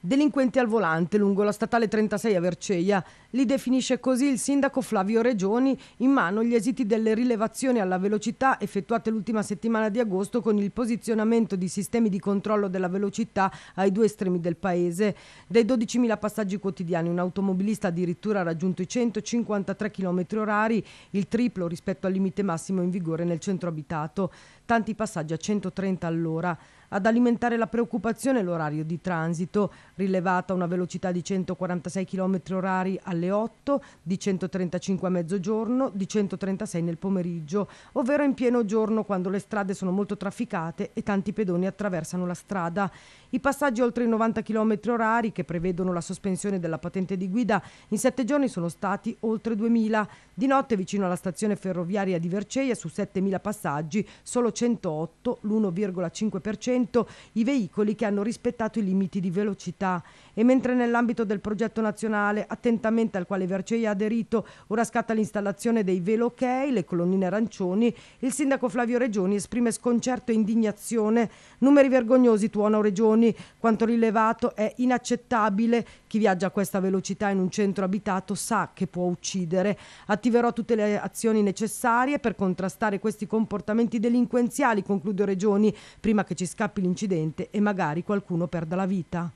Delinquenti al volante lungo la statale 36 a Verceia. Li definisce così il sindaco Flavio Regioni, in mano gli esiti delle rilevazioni alla velocità effettuate l'ultima settimana di agosto con il posizionamento di sistemi di controllo della velocità ai due estremi del paese. Dai 12.000 passaggi quotidiani un automobilista addirittura ha raggiunto i 153 km h il triplo rispetto al limite massimo in vigore nel centro abitato. Tanti passaggi a 130 all'ora. Ad alimentare la preoccupazione l'orario di transito, rilevata una velocità di 146 km orari alle 8, di 135 a mezzogiorno, di 136 nel pomeriggio, ovvero in pieno giorno quando le strade sono molto trafficate e tanti pedoni attraversano la strada. I passaggi oltre i 90 km orari, che prevedono la sospensione della patente di guida, in sette giorni sono stati oltre 2000. Di notte vicino alla stazione ferroviaria di Verceia su 7000 passaggi, solo 108, l'1,5% 100 i veicoli che hanno rispettato i limiti di velocità e mentre nell'ambito del progetto nazionale attentamente al quale Vercei ha aderito ora scatta l'installazione dei velokei, le colonnine arancioni, il sindaco Flavio Regioni esprime sconcerto e indignazione, numeri vergognosi tuono Regioni, quanto rilevato è inaccettabile, chi viaggia a questa velocità in un centro abitato sa che può uccidere. Attiverò tutte le azioni necessarie per contrastare questi comportamenti delinquenziali, conclude Regioni, prima che ci scappi scappi l'incidente e magari qualcuno perda la vita.